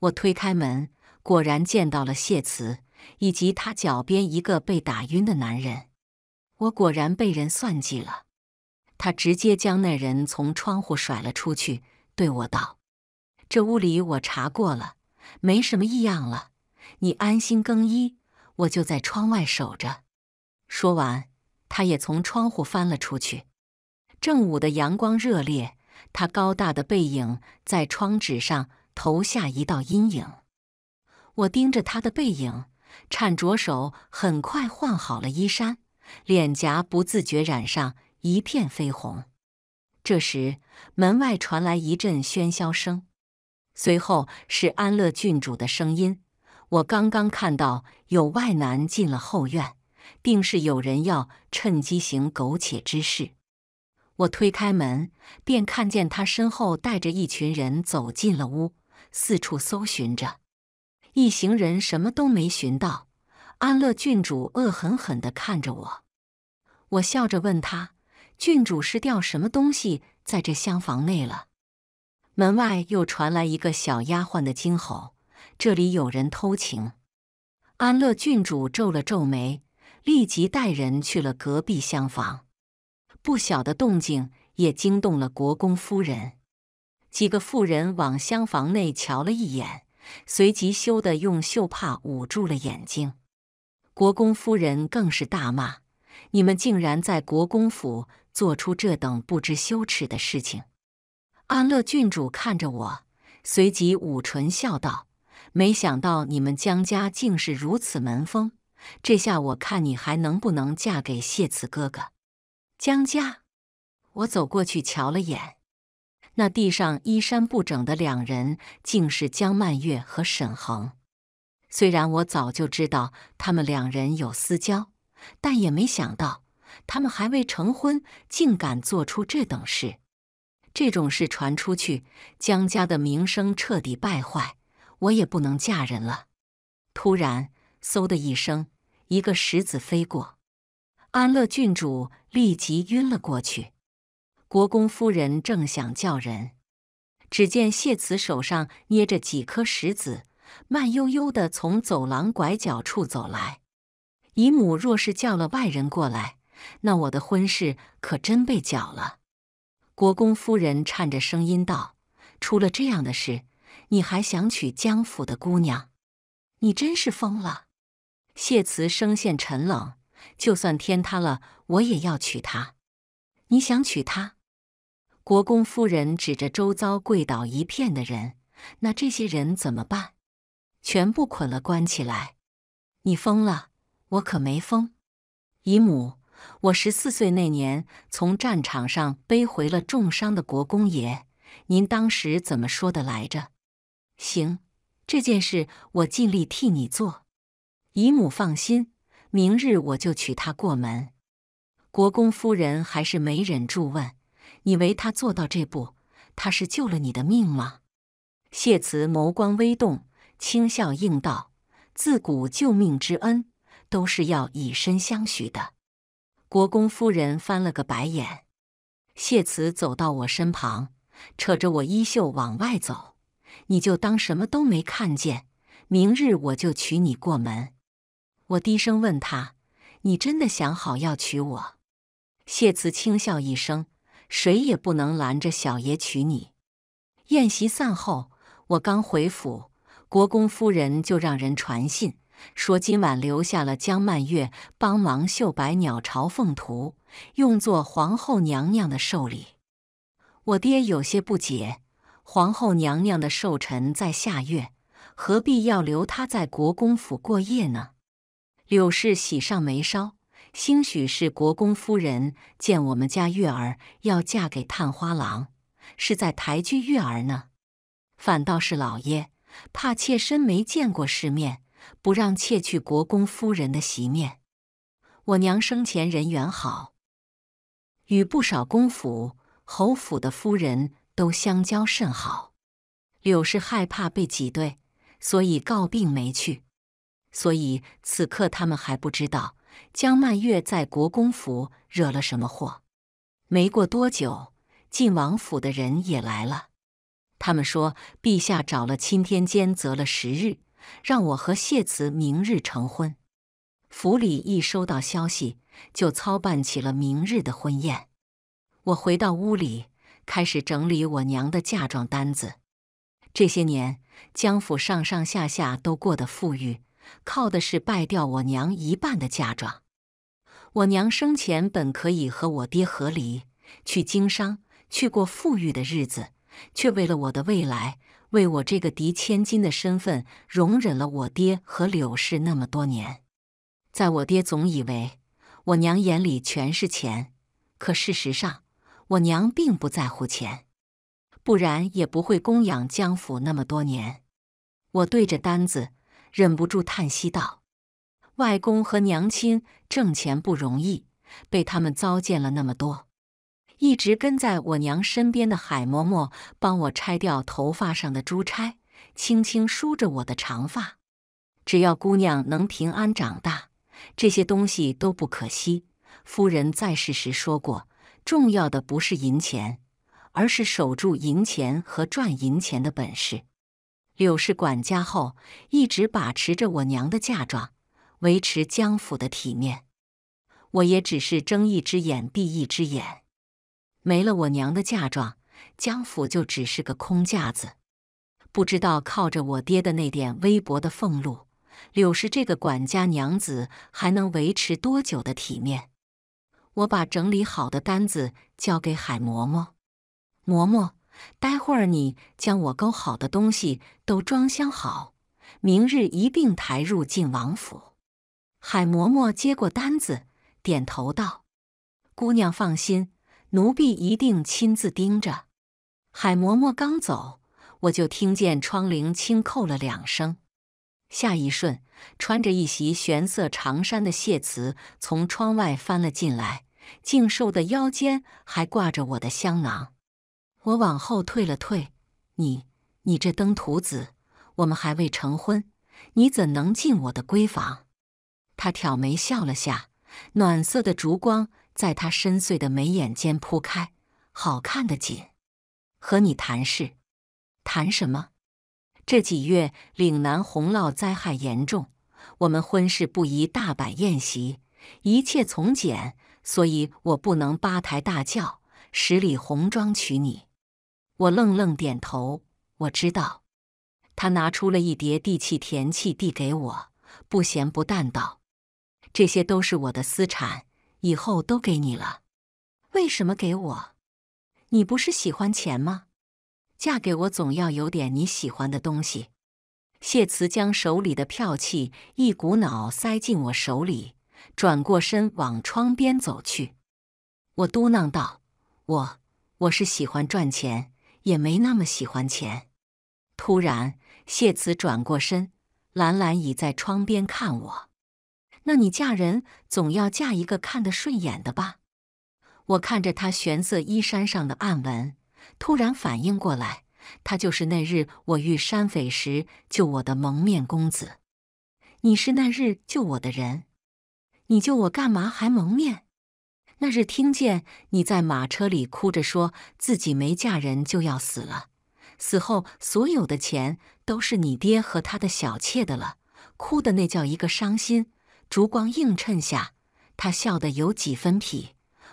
我推开门，果然见到了谢辞，以及他脚边一个被打晕的男人。我果然被人算计了。他直接将那人从窗户甩了出去，对我道：“这屋里我查过了，没什么异样了。你安心更衣，我就在窗外守着。”说完，他也从窗户翻了出去。正午的阳光热烈，他高大的背影在窗纸上投下一道阴影。我盯着他的背影，颤着手，很快换好了衣衫，脸颊不自觉染上。一片绯红。这时，门外传来一阵喧嚣声，随后是安乐郡主的声音：“我刚刚看到有外男进了后院，定是有人要趁机行苟且之事。”我推开门，便看见他身后带着一群人走进了屋，四处搜寻着。一行人什么都没寻到，安乐郡主恶狠狠的看着我，我笑着问他。郡主是掉什么东西在这厢房内了？门外又传来一个小丫鬟的惊吼：“这里有人偷情！”安乐郡主皱了皱眉，立即带人去了隔壁厢房。不小的动静也惊动了国公夫人。几个妇人往厢房内瞧了一眼，随即羞得用袖帕捂住了眼睛。国公夫人更是大骂：“你们竟然在国公府！”做出这等不知羞耻的事情，安乐郡主看着我，随即捂唇笑道：“没想到你们江家竟是如此门风，这下我看你还能不能嫁给谢辞哥哥。”江家，我走过去瞧了眼，那地上衣衫不整的两人竟是江曼月和沈恒。虽然我早就知道他们两人有私交，但也没想到。他们还未成婚，竟敢做出这等事！这种事传出去，江家的名声彻底败坏，我也不能嫁人了。突然，嗖的一声，一个石子飞过，安乐郡主立即晕了过去。国公夫人正想叫人，只见谢辞手上捏着几颗石子，慢悠悠地从走廊拐角处走来。姨母若是叫了外人过来，那我的婚事可真被搅了！国公夫人颤着声音道：“出了这样的事，你还想娶江府的姑娘？你真是疯了！”谢辞声线沉冷：“就算天塌了，我也要娶她。你想娶她？”国公夫人指着周遭跪倒一片的人：“那这些人怎么办？全部捆了，关起来！你疯了？我可没疯，姨母。”我十四岁那年，从战场上背回了重伤的国公爷。您当时怎么说的来着？行，这件事我尽力替你做。姨母放心，明日我就娶她过门。国公夫人还是没忍住问：“你为他做到这步，他是救了你的命吗？”谢辞眸光微动，轻笑应道：“自古救命之恩，都是要以身相许的。”国公夫人翻了个白眼，谢辞走到我身旁，扯着我衣袖往外走。你就当什么都没看见。明日我就娶你过门。我低声问他：“你真的想好要娶我？”谢辞轻笑一声：“谁也不能拦着小爷娶你。”宴席散后，我刚回府，国公夫人就让人传信。说今晚留下了江曼月帮忙绣百鸟朝凤图，用作皇后娘娘的寿礼。我爹有些不解，皇后娘娘的寿辰在下月，何必要留她在国公府过夜呢？柳氏喜上眉梢，兴许是国公夫人见我们家月儿要嫁给探花郎，是在抬举月儿呢。反倒是老爷怕妾身没见过世面。不让窃去国公夫人的席面。我娘生前人缘好，与不少公府、侯府的夫人都相交甚好。柳氏害怕被挤兑，所以告病没去。所以此刻他们还不知道江曼月在国公府惹了什么祸。没过多久，晋王府的人也来了。他们说，陛下找了钦天监，择了十日。让我和谢慈明日成婚。府里一收到消息，就操办起了明日的婚宴。我回到屋里，开始整理我娘的嫁妆单子。这些年，江府上上下下都过得富裕，靠的是败掉我娘一半的嫁妆。我娘生前本可以和我爹合离，去经商，去过富裕的日子，却为了我的未来。为我这个嫡千金的身份，容忍了我爹和柳氏那么多年。在我爹总以为我娘眼里全是钱，可事实上，我娘并不在乎钱，不然也不会供养江府那么多年。我对着单子，忍不住叹息道：“外公和娘亲挣钱不容易，被他们糟践了那么多。”一直跟在我娘身边的海嬷嬷帮我拆掉头发上的珠钗，轻轻梳着我的长发。只要姑娘能平安长大，这些东西都不可惜。夫人在世时说过，重要的不是银钱，而是守住银钱和赚银钱的本事。柳氏管家后一直把持着我娘的嫁妆，维持江府的体面。我也只是睁一只眼闭一只眼。没了我娘的嫁妆，江府就只是个空架子。不知道靠着我爹的那点微薄的俸禄，柳氏这个管家娘子还能维持多久的体面？我把整理好的单子交给海嬷嬷。嬷嬷，待会儿你将我勾好的东西都装箱好，明日一并抬入靖王府。海嬷嬷接过单子，点头道：“姑娘放心。”奴婢一定亲自盯着。海嬷嬷刚走，我就听见窗棂轻叩了两声。下一瞬，穿着一袭玄色长衫的谢辞从窗外翻了进来，净瘦的腰间还挂着我的香囊。我往后退了退：“你，你这登徒子，我们还未成婚，你怎能进我的闺房？”他挑眉笑了下，暖色的烛光。在他深邃的眉眼间铺开，好看的紧。和你谈事，谈什么？这几月岭南洪涝灾害严重，我们婚事不宜大摆宴席，一切从简，所以我不能八抬大轿、十里红妆娶你。我愣愣点头，我知道。他拿出了一叠地契、田契，递给我，不咸不淡道：“这些都是我的私产。”以后都给你了，为什么给我？你不是喜欢钱吗？嫁给我总要有点你喜欢的东西。谢辞将手里的票契一股脑塞进我手里，转过身往窗边走去。我嘟囔道：“我我是喜欢赚钱，也没那么喜欢钱。”突然，谢辞转过身，懒懒倚在窗边看我。那你嫁人总要嫁一个看得顺眼的吧？我看着他玄色衣衫上的暗纹，突然反应过来，他就是那日我遇山匪时救我的蒙面公子。你是那日救我的人，你救我干嘛还蒙面？那日听见你在马车里哭着说自己没嫁人就要死了，死后所有的钱都是你爹和他的小妾的了，哭的那叫一个伤心。烛光映衬下，他笑得有几分痞。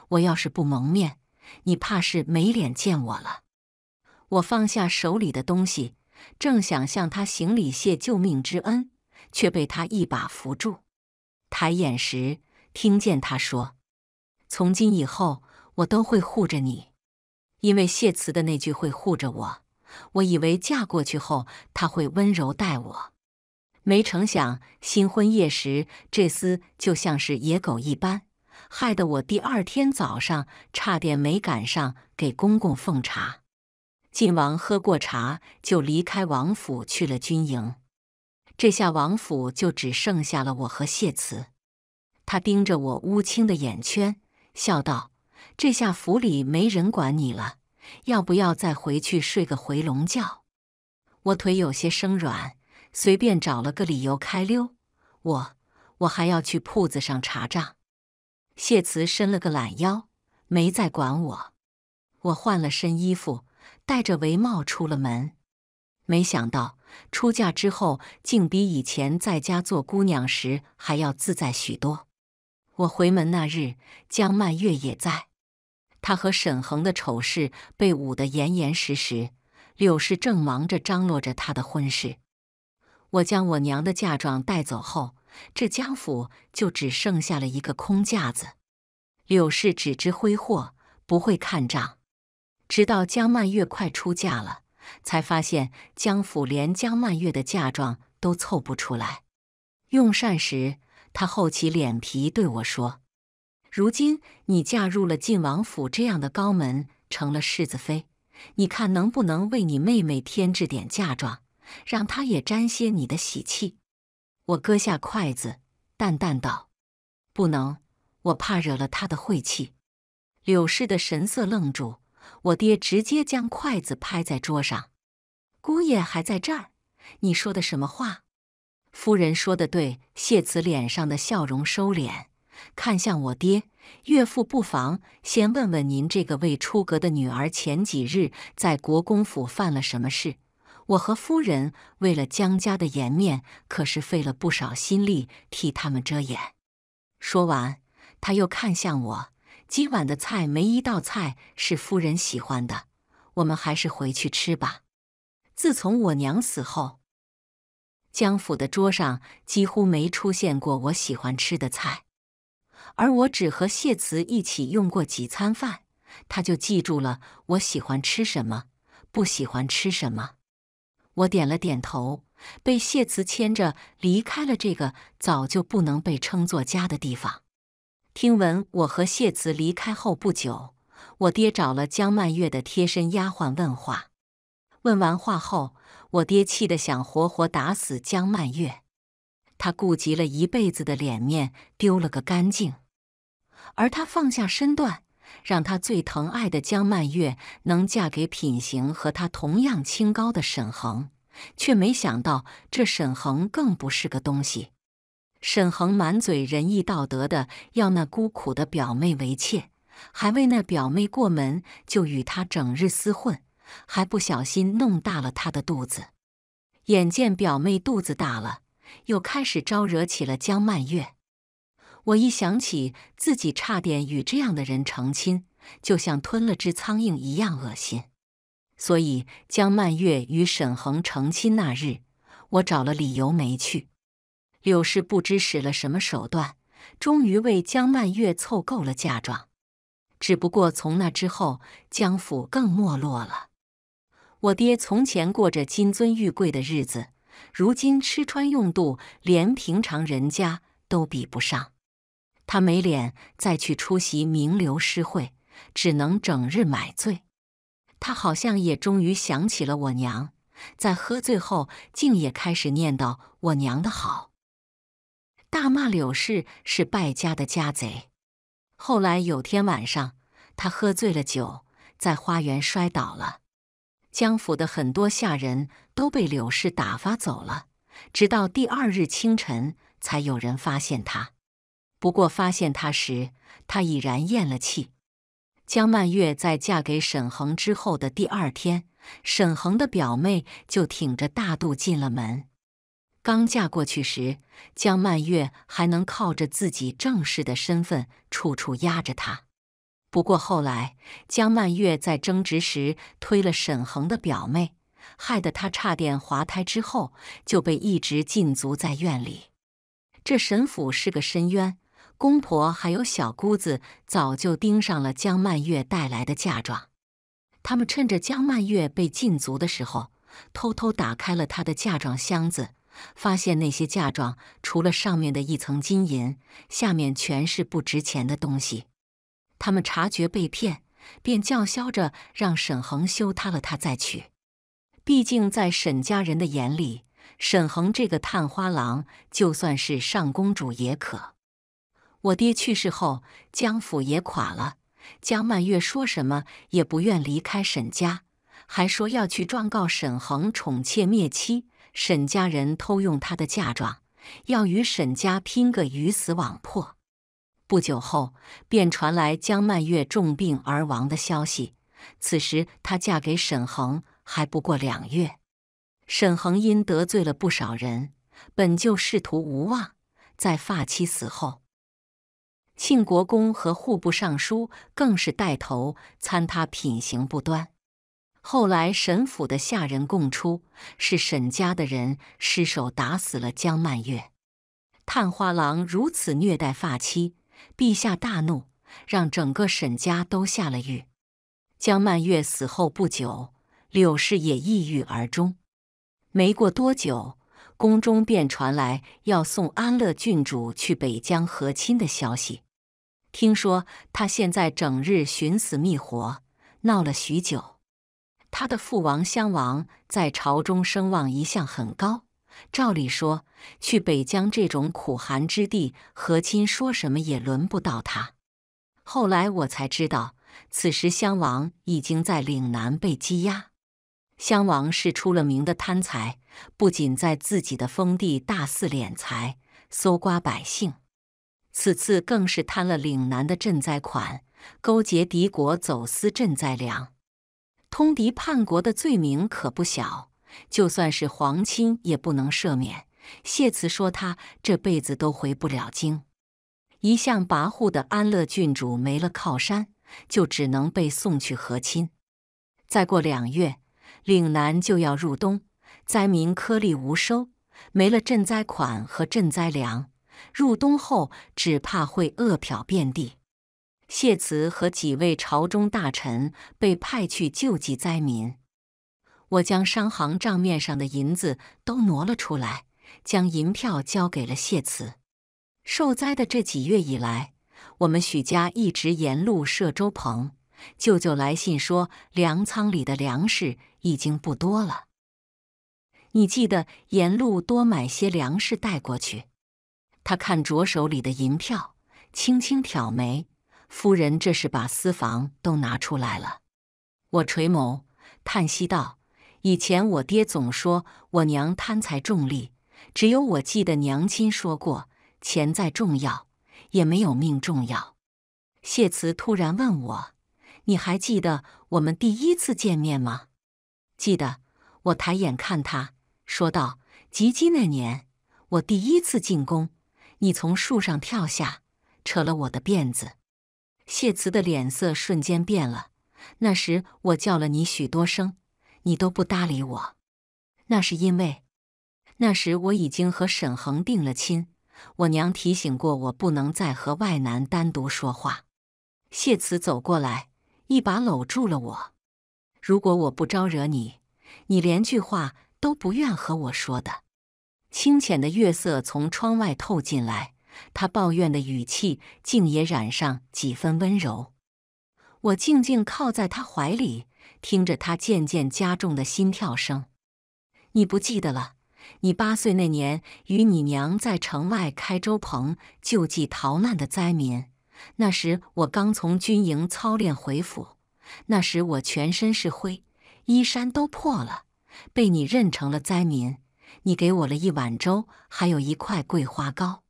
我要是不蒙面，你怕是没脸见我了。我放下手里的东西，正想向他行礼谢救命之恩，却被他一把扶住。抬眼时，听见他说：“从今以后，我都会护着你。”因为谢辞的那句“会护着我”，我以为嫁过去后他会温柔待我。没成想，新婚夜时，这厮就像是野狗一般，害得我第二天早上差点没赶上给公公奉茶。晋王喝过茶，就离开王府去了军营。这下王府就只剩下了我和谢辞。他盯着我乌青的眼圈，笑道：“这下府里没人管你了，要不要再回去睡个回笼觉？”我腿有些生软。随便找了个理由开溜，我我还要去铺子上查账。谢辞伸了个懒腰，没再管我。我换了身衣服，戴着围帽出了门。没想到出嫁之后，竟比以前在家做姑娘时还要自在许多。我回门那日，江曼月也在。她和沈恒的丑事被捂得严严实实，柳氏正忙着张罗着她的婚事。我将我娘的嫁妆带走后，这江府就只剩下了一个空架子。柳氏只知挥霍，不会看账。直到江曼月快出嫁了，才发现江府连江曼月的嫁妆都凑不出来。用膳时，他厚起脸皮对我说：“如今你嫁入了晋王府这样的高门，成了世子妃，你看能不能为你妹妹添置点嫁妆？”让他也沾些你的喜气。我搁下筷子，淡淡道：“不能，我怕惹了他的晦气。”柳氏的神色愣住。我爹直接将筷子拍在桌上：“姑爷还在这儿，你说的什么话？”夫人说的对。谢辞脸上的笑容收敛，看向我爹：“岳父不妨先问问您这个未出阁的女儿，前几日在国公府犯了什么事？”我和夫人为了江家的颜面，可是费了不少心力替他们遮掩。说完，他又看向我。今晚的菜没一道菜是夫人喜欢的，我们还是回去吃吧。自从我娘死后，江府的桌上几乎没出现过我喜欢吃的菜，而我只和谢辞一起用过几餐饭，他就记住了我喜欢吃什么，不喜欢吃什么。我点了点头，被谢辞牵着离开了这个早就不能被称作家的地方。听闻我和谢辞离开后不久，我爹找了江曼月的贴身丫鬟问话。问完话后，我爹气得想活活打死江曼月，他顾及了一辈子的脸面丢了个干净，而他放下身段。让他最疼爱的江曼月能嫁给品行和他同样清高的沈恒，却没想到这沈恒更不是个东西。沈恒满嘴仁义道德的要那孤苦的表妹为妾，还为那表妹过门就与她整日厮混，还不小心弄大了他的肚子。眼见表妹肚子大了，又开始招惹起了江曼月。我一想起自己差点与这样的人成亲，就像吞了只苍蝇一样恶心。所以江曼月与沈恒成亲那日，我找了理由没去。柳氏不知使了什么手段，终于为江曼月凑够了嫁妆。只不过从那之后，江府更没落了。我爹从前过着金尊玉贵的日子，如今吃穿用度连平常人家都比不上。他没脸再去出席名流诗会，只能整日买醉。他好像也终于想起了我娘，在喝醉后竟也开始念叨我娘的好，大骂柳氏是败家的家贼。后来有天晚上，他喝醉了酒，在花园摔倒了。江府的很多下人都被柳氏打发走了，直到第二日清晨才有人发现他。不过发现他时，他已然咽了气。江曼月在嫁给沈恒之后的第二天，沈恒的表妹就挺着大肚进了门。刚嫁过去时，江曼月还能靠着自己正式的身份处处压着她。不过后来，江曼月在争执时推了沈恒的表妹，害得她差点滑胎，之后就被一直禁足在院里。这沈府是个深渊。公婆还有小姑子早就盯上了江曼月带来的嫁妆，他们趁着江曼月被禁足的时候，偷偷打开了她的嫁妆箱子，发现那些嫁妆除了上面的一层金银，下面全是不值钱的东西。他们察觉被骗，便叫嚣着让沈恒休她了，他再娶。毕竟在沈家人的眼里，沈恒这个探花郎就算是上公主也可。我爹去世后，江府也垮了。江曼月说什么也不愿离开沈家，还说要去状告沈恒宠妾灭妻，沈家人偷用她的嫁妆，要与沈家拼个鱼死网破。不久后，便传来江曼月重病而亡的消息。此时她嫁给沈恒还不过两月，沈恒因得罪了不少人，本就仕途无望，在发妻死后。庆国公和户部尚书更是带头参他品行不端。后来沈府的下人供出，是沈家的人失手打死了江曼月。探花郎如此虐待发妻，陛下大怒，让整个沈家都下了狱。江曼月死后不久，柳氏也抑郁而终。没过多久，宫中便传来要送安乐郡主去北疆和亲的消息。听说他现在整日寻死觅活，闹了许久。他的父王襄王在朝中声望一向很高，照理说去北疆这种苦寒之地和亲，说什么也轮不到他。后来我才知道，此时襄王已经在岭南被羁押。襄王是出了名的贪财，不仅在自己的封地大肆敛财，搜刮百姓。此次更是贪了岭南的赈灾款，勾结敌国走私赈灾粮，通敌叛国的罪名可不小，就算是皇亲也不能赦免。谢慈说他这辈子都回不了京。一向跋扈的安乐郡主没了靠山，就只能被送去和亲。再过两月，岭南就要入冬，灾民颗粒无收，没了赈灾款和赈灾粮。入冬后，只怕会饿殍遍地。谢慈和几位朝中大臣被派去救济灾民。我将商行账面上的银子都挪了出来，将银票交给了谢慈。受灾的这几月以来，我们许家一直沿路设粥棚。舅舅来信说，粮仓里的粮食已经不多了。你记得沿路多买些粮食带过去。他看着手里的银票，轻轻挑眉：“夫人，这是把私房都拿出来了。”我垂眸叹息道：“以前我爹总说我娘贪财重利，只有我记得娘亲说过，钱再重要，也没有命重要。”谢辞突然问我：“你还记得我们第一次见面吗？”记得。我抬眼看他，说道：“及笄那年，我第一次进宫。”你从树上跳下，扯了我的辫子。谢辞的脸色瞬间变了。那时我叫了你许多声，你都不搭理我。那是因为那时我已经和沈恒定了亲。我娘提醒过我，不能再和外男单独说话。谢辞走过来，一把搂住了我。如果我不招惹你，你连句话都不愿和我说的。清浅的月色从窗外透进来，他抱怨的语气竟也染上几分温柔。我静静靠在他怀里，听着他渐渐加重的心跳声。你不记得了？你八岁那年，与你娘在城外开粥棚救济逃难的灾民。那时我刚从军营操练回府，那时我全身是灰，衣衫都破了，被你认成了灾民。你给我了一碗粥，还有一块桂花糕。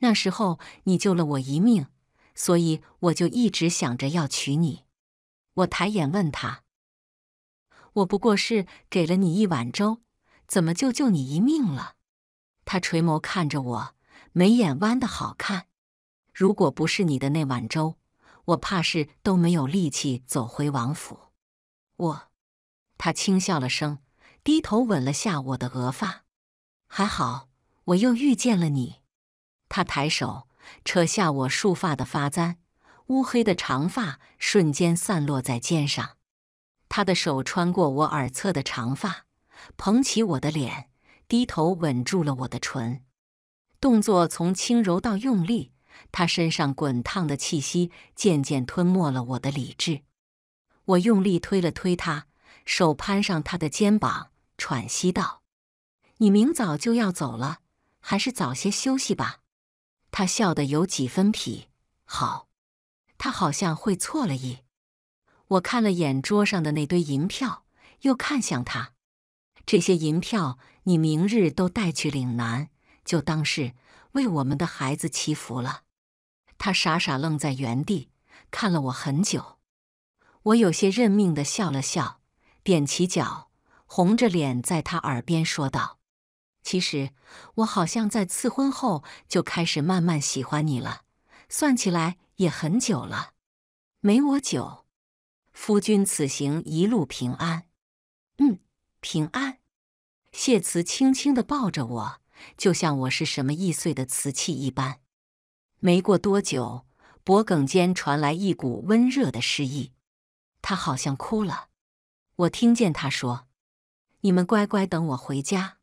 那时候你救了我一命，所以我就一直想着要娶你。我抬眼问他：“我不过是给了你一碗粥，怎么就救你一命了？”他垂眸看着我，眉眼弯的好看。如果不是你的那碗粥，我怕是都没有力气走回王府。我，他轻笑了声。低头吻了下我的额发，还好我又遇见了你。他抬手扯下我束发的发簪，乌黑的长发瞬间散落在肩上。他的手穿过我耳侧的长发，捧起我的脸，低头吻住了我的唇。动作从轻柔到用力，他身上滚烫的气息渐渐吞没了我的理智。我用力推了推他，手攀上他的肩膀。喘息道：“你明早就要走了，还是早些休息吧。”他笑得有几分痞。好，他好像会错了意。我看了眼桌上的那堆银票，又看向他。这些银票，你明日都带去岭南，就当是为我们的孩子祈福了。他傻傻愣在原地，看了我很久。我有些认命的笑了笑，踮起脚。红着脸在他耳边说道：“其实我好像在赐婚后就开始慢慢喜欢你了，算起来也很久了，没我久。”“夫君此行一路平安。”“嗯，平安。”谢辞轻轻地抱着我，就像我是什么易碎的瓷器一般。没过多久，脖颈间传来一股温热的诗意，他好像哭了。我听见他说。你们乖乖等我回家。